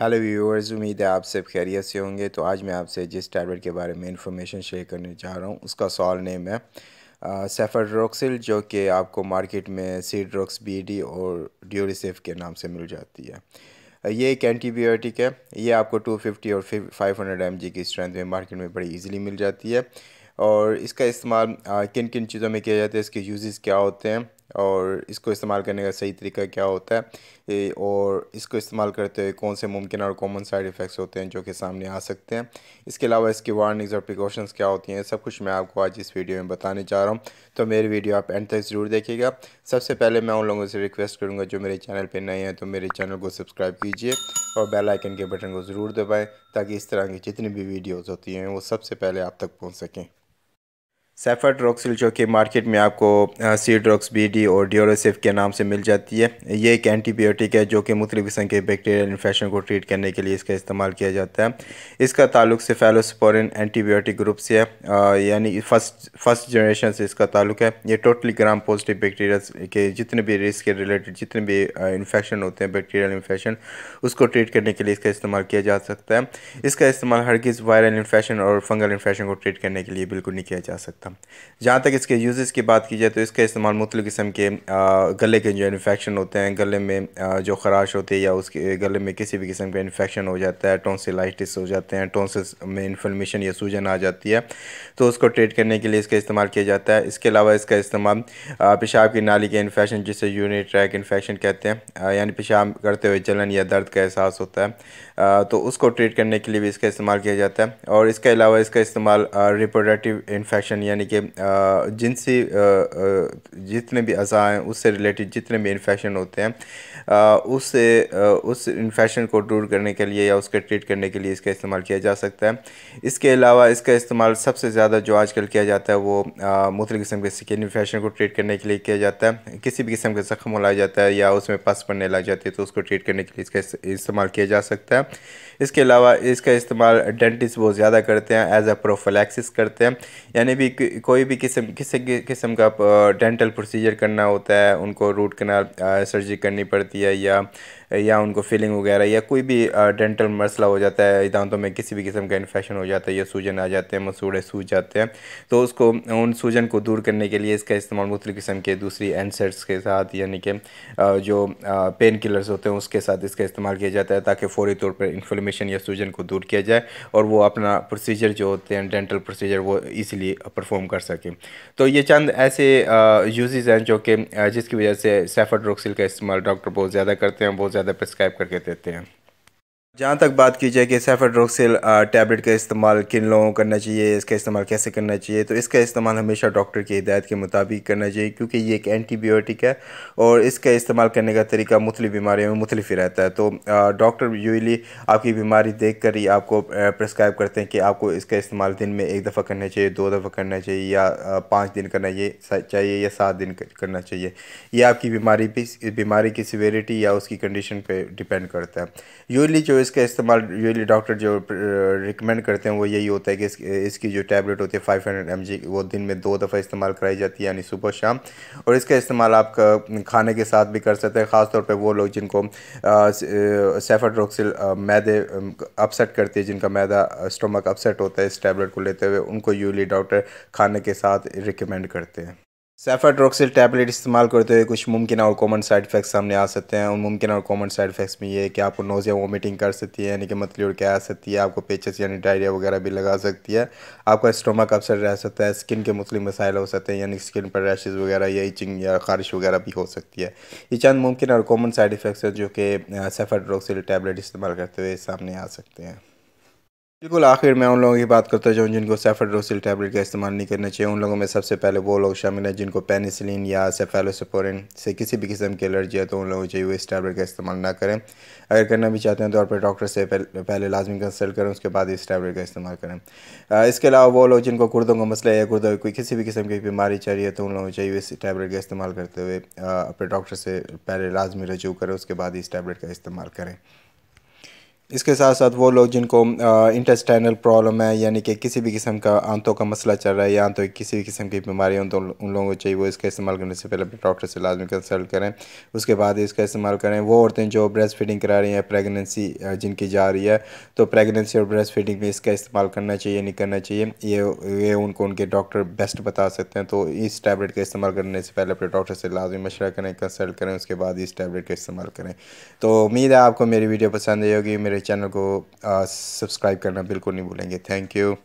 hello viewers उम्मीद है आप सब खैरियत से होंगे तो आज मैं आपसे जिस टैबलेट के बारे में इंफॉर्मेशन शेयर करने जा रहा हूँ उसका सॉल नेम है सेफाड्रोक्सिल जो कि आपको मार्केट में सीड्रोक्स बीडी और ड्यूरिसेफ के नाम से मिल जाती है ये एक एंटीबायोटिक है ये आपको 250 और 500 जी की स्ट्रेंथ में मार्केट में बड़ी ईजिली मिल जाती है और इसका इस्तेमाल किन किन चीज़ों में किया जाता है इसके यूज़ क्या होते हैं और इसको इस्तेमाल करने का सही तरीका क्या होता है और इसको इस्तेमाल करते हुए कौन से मुमकिन और कॉमन साइड इफ़ेक्ट्स होते हैं जो कि सामने आ सकते हैं इसके अलावा इसकी वार्निंग्स और प्रिकॉशंस क्या होती हैं सब कुछ मैं आपको आज इस वीडियो में बताने चाह रहा हूँ तो मेरी वीडियो आप एंड तक ज़रूर देखिएगा सबसे पहले मैं उन लोगों से रिक्वेस्ट करूँगा जो मेरे चैनल पर नए हैं तो मेरे चैनल को सब्सक्राइब कीजिए और बेल आइकन के बटन को ज़रूर दबाएँ ताकि इस तरह की जितनी भी वीडियोज़ होती हैं वो सबसे पहले आप तक पहुँच सकें सेफाड्रॉक्सिल जो कि मार्केट में आपको सीड्रॉक्स बी डी और ड्योरोसिफ के नाम से मिल जाती है ये एक एंटीबायोटिक है जो कि मुख्तु किस्म के बैक्टीरियल इन्फेक्शन को ट्रीट करने के लिए इसका इस्तेमाल किया जाता है इसका ताल्लुक से फैलोसपोरिन एंटीबायोटिक ग्रुप से है यानी फर्स्ट फर्स्ट जनरेशन से इसका ताल्लुक है ये टोटली ग्राम पॉजिटिव बैक्टीरिया के जितने भी रिस्क के रिलेटेड जितने भी इन्फेक्शन होते हैं बैक्टीरियल इन्फेक्शन उसको ट्रीट करने के लिए इसका इस्तेमाल किया जा सकता है इसका इस्तेमाल हर किस वायरल इन्फेक्शन और फंगल इन्फेक्शन को ट्रीट करने के लिए बिल्कुल नहीं किया जा सकता था जहाँ तक इसके यूज की बात की जाए तो इसका इस्तेमाल मुख्तु किस्म के गले के जो इन्फेक्शन होते हैं गले में जो खराश होती है या उसके गले में किसी भी किस्म का इन्फेक्शन हो जाता है टोंसिलाइटिस हो जाते हैं टोंसिस में इन्फ्लेमेशन या सूजन आ जाती है तो उसको ट्रीट करने के लिए इसका इस्तेमाल किया जाता है इसके अलावा इसका इस्तेमाल पेशाब की नाली के इन्फेक्शन जिसे यूनिट ट्रैक इन्फेक्शन कहते हैं यानी पेशाब करते हुए जलन या दर्द का एहसास होता है तो उसको ट्रीट करने के लिए भी इसका इस्तेमाल किया जाता है और इसके अलावा इसका इस्तेमाल रिप्रोडक्टिव इन्फेक्शन यानी यानी कि जिनसी जितने भी अज़ा हैं उससे रिलेटेड जितने भी इन्फेक्शन होते हैं उससे उस इन्फेक्शन को दूर करने के लिए या उसके ट्रीट करने के लिए इसका इस्तेमाल किया जा सकता है इसके अलावा इसका इस्तेमाल सबसे ज़्यादा जो आजकल किया जाता है वो मुख्तु किस्म के स्किन इन्फेक्शन को ट्रीट करने के लिए किया जाता है किसी भी किस्म का ज़ख्म लाया जाता है या उसमें पस पड़ने लग जाती है तो उसको ट्रीट करने के लिए इसका इस्तेमाल किया जा सकता है इसके अलावा इसका इस्तेमाल डेंटिस्ट बहुत ज़्यादा करते हैं एज अ प्रोफिलैक्सिस करते हैं यानी भी कोई भी किस्म किसी किस्म का डेंटल प्रोसीजर करना होता है उनको रूट कनाल सर्जरी करनी पड़ती है या या उनको फीलिंग वगैरह या कोई भी डेंटल मसला हो जाता है दांतों में किसी भी किस्म का इन्फेक्शन हो जाता है या सूजन आ जाते हैं मसूड़े सूज जाते हैं तो उसको उन सूजन को दूर करने के लिए इसका इस्तेमाल मुख्तु किस्म के दूसरी एनसेट्स के साथ यानी कि जो पेन किलर्स होते हैं उसके साथ इसका इस्तेमाल किया जाता है ताकि फ़ौरी तौर पर इन्फ्लेशन या सूजन को दूर किया जाए और वो अपना प्रोसीजर जो होते हैं डेंटल प्रोसीजर वो ईजिली परफॉर्म कर सकें तो ये चंद ऐसे यूजेज हैं जो कि जिसकी वजह से सेफाड्रोक्सिल का इस्तेमाल डॉक्टर बहुत ज़्यादा करते हैं बहुत ज़्यादा प्रिस्क्राइब करके देते हैं जहाँ तक बात की जाए कि सेफाड्रोक्सिल टैबलेट का इस्तेमाल किन लोगों को करना चाहिए इसका इस्तेमाल कैसे करना चाहिए तो इसका इस्तेमाल हमेशा डॉक्टर की हिदायत के मुताबिक करना चाहिए क्योंकि ये एक एंटीबायोटिक है और इसका इस्तेमाल करने का तरीका मुख्तलिफ बीमारियों में मुख्तलिफ रहता है तो डॉक्टर यूजली आपकी बीमारी देख कर ही आपको प्रस्क्राइब करते हैं कि आपको इसका इस्तेमाल दिन में एक दफ़ा करना चाहिए दो दफ़ा करना चाहिए या पाँच दिन करना चाहिए या सात दिन करना चाहिए यह आपकी बीमारी बीमारी की सीवेरिटी या उसकी कंडीशन पर डिपेंड करता है यूजली जो इसका इस्तेमाल यूजली डॉक्टर जो रिकमेंड करते हैं वो यही होता है कि इसकी जो टैबलेट होती है फाइव हंड्रेड वो दिन में दो दफ़ा इस्तेमाल कराई जाती है यानी सुबह शाम और इसका इस्तेमाल आप खाने के साथ भी कर सकते हैं ख़ासतौर पर वो लोग जिनको सेफाड्रोक्सिल मैदे अपसेट करती है जिनका मैदा स्टोमक अपसेट होता है इस टैबलेट को लेते हुए उनको यूली डॉक्टर खाने के साथ रिकमेंड करते हैं सेफाट्रोक्सिल टैबलेट इस्तेमाल करते हुए कुछ मुमकिन और कॉमन साइड इफ़ेक्ट्स सामने आ सकते हैं उन मुमकिन और कॉमन साइड इफ़ेक्ट्स में ये है कि आपको नोज़िया वोमिटिंग कर सकती है यानी कि मतली और क्या आ सकती है आपको पेचस यानी डायरिया वगैरह भी लगा सकती है आपका स्टोमक अपसर रह सकता है स्किन के मुख्तलि मसाइल हो सकते हैं यानी स्किन पर रैशेज़ वगैरह या इचिंग या खारिश वगैरह भी हो सकती है ये चंद मुमकिन और कॉमन साइड इफ़ेक्ट्स हैं जो कि सेफाट्रोक्सिल टैबलेट इस्तेमाल करते हुए सामने आ सकते हैं बिल्कुल आखिर मैं उन लोगों की बात करता हूँ जिनको सेफेड्रोसिल टैबलेट का इस्तेमाल नहीं करना चाहिए उन लोगों में सबसे पहले वो लोग शामिल हैं जिनको पेनिसिलिन या सेफेलोसपोरिन से किसी भी किस्म की एलर्जी है तो उन लोगों को चाहिए इस टैबलेट का इस्तेमाल ना करें अगर करना भी चाहते हैं तो अपने डॉक्टर से पहले लाजमी कंसल्ट करें उसके बाद इस टैबलेट का इस्तेमाल करें इसके अलावा वो लोग जिनको गुर्दों का मसला या गुर्दों कोई किसी भी किस्म की बीमारी चाहिए तो उन लोगों को चाहिए इस टैबलेट का इस्तेमाल करते हुए अपने डॉक्टर से पहले लाजमी रजू करें उसके बाद इस टैबलेट का इस्तेमाल करें इसके साथ साथ वो लोग जिनको इंटेस्टाइनल प्रॉब्लम है यानी कि किसी भी किस्म का आंतों का मसला चल रहा है या आंतों की किसी भी किस्म की बीमारी हो तो उन लोगों को चाहिए वो इसका इस्तेमाल करने से पहले अपने डॉक्टर से लाजमी कंसल्ट करें उसके बाद इसका इस्तेमाल करें वो औरतें जो ब्रेस्ट फीडिंग करा रही हैं प्रेगनेंसी जिनकी जा रही है तो प्रेगनेंसी और ब्रेस्ट फीडिंग में इसका इस्तेमाल करना चाहिए नहीं करना चाहिए ये ये उनको उनके डॉक्टर बेस्ट बता सकते हैं तो इस टैबलेट का इस्तेमाल करने से पहले अपने डॉक्टर से लाजमी मशा करें कंसल्ट करें उसके बाद इस टैबलेट का इस्तेमाल करें तो उम्मीद है आपको मेरी वीडियो पसंद आई होगी मेरे मेरे चैनल को सब्सक्राइब करना बिल्कुल नहीं भूलेंगे थैंक यू